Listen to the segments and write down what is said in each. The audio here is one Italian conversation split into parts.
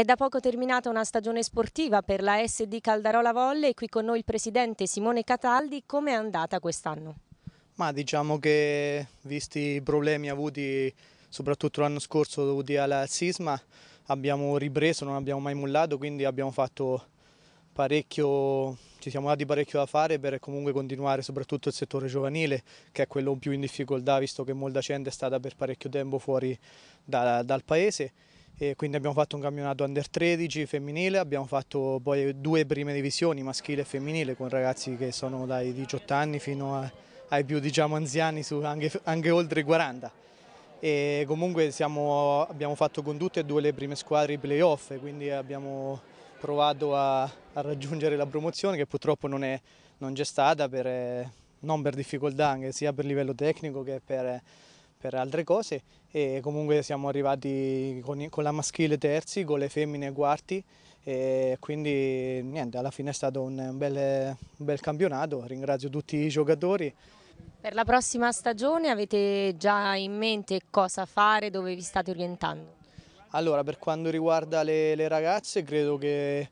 È da poco terminata una stagione sportiva per la SD Caldarola Volle e qui con noi il presidente Simone Cataldi. Come è andata quest'anno? Ma diciamo che visti i problemi avuti soprattutto l'anno scorso dovuti al sisma abbiamo ripreso, non abbiamo mai mollato quindi abbiamo fatto parecchio, ci siamo dati parecchio da fare per comunque continuare soprattutto il settore giovanile che è quello più in difficoltà visto che molta gente è stata per parecchio tempo fuori da, dal paese e quindi abbiamo fatto un campionato under 13 femminile, abbiamo fatto poi due prime divisioni maschile e femminile con ragazzi che sono dai 18 anni fino a, ai più diciamo, anziani, anche, anche, oltre i 40. E comunque siamo, abbiamo fatto con tutte e due le prime squadre i playoff, quindi abbiamo provato a, a, raggiungere la promozione che purtroppo non, è, non c'è stata per, non per difficoltà, anche sia per livello tecnico che per per altre cose e comunque siamo arrivati con, con la maschile terzi, con le femmine quarti e quindi niente, alla fine è stato un bel, un bel campionato, ringrazio tutti i giocatori. Per la prossima stagione avete già in mente cosa fare, dove vi state orientando? Allora, per quanto riguarda le, le ragazze, credo che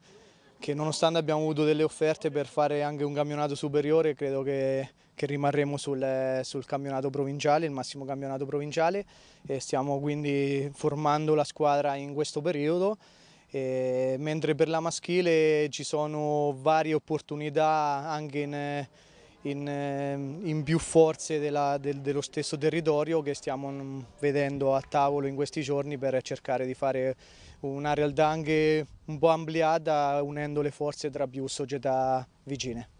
che nonostante abbiamo avuto delle offerte per fare anche un campionato superiore, credo che, che rimarremo sul, sul, campionato provinciale, il massimo campionato provinciale e stiamo quindi formando la squadra in questo periodo. E, mentre per la maschile ci sono varie opportunità anche in in, ehm, in più forze della, del, dello stesso territorio che stiamo mm, vedendo a tavolo in questi giorni per cercare di fare una realtà anche un po' ampliata unendo le forze tra più società vicine.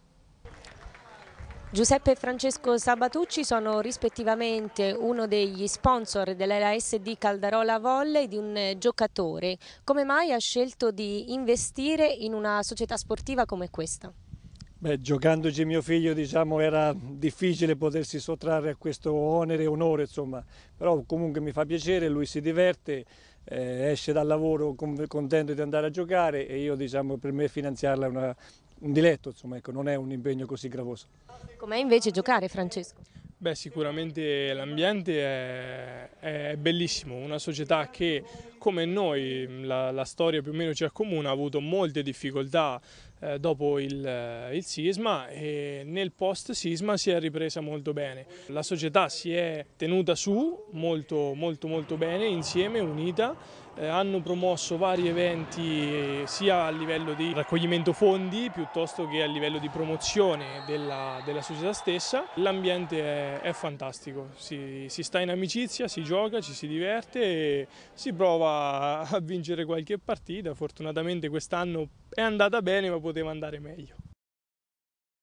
Giuseppe e Francesco Sabatucci sono rispettivamente uno degli sponsor dell'LASD Caldarola Volley di un eh, giocatore. Come mai ha scelto di investire in una società sportiva come questa? Beh, giocandoci mio figlio diciamo, era difficile potersi sottrarre a questo onere e onore, insomma. però comunque mi fa piacere, lui si diverte, eh, esce dal lavoro contento di andare a giocare e io diciamo, per me finanziarla è una, un diletto, insomma, ecco, non è un impegno così gravoso. Com'è invece giocare Francesco? Beh, sicuramente l'ambiente è, è, bellissimo, una società che come noi, la, la, storia più o meno ci accomuna, ha avuto molte difficoltà eh, dopo il, eh, il sisma e nel post sisma si è ripresa molto bene. La società si è tenuta su molto molto molto bene, insieme, unita, eh, hanno promosso vari eventi eh, sia a livello di raccoglimento fondi piuttosto che a livello di promozione della, della società stessa. L'ambiente è, è, fantastico, si, si, sta in amicizia, si gioca, ci si diverte, si prova a vincere qualche partita, fortunatamente quest'anno è andata bene ma poteva andare meglio.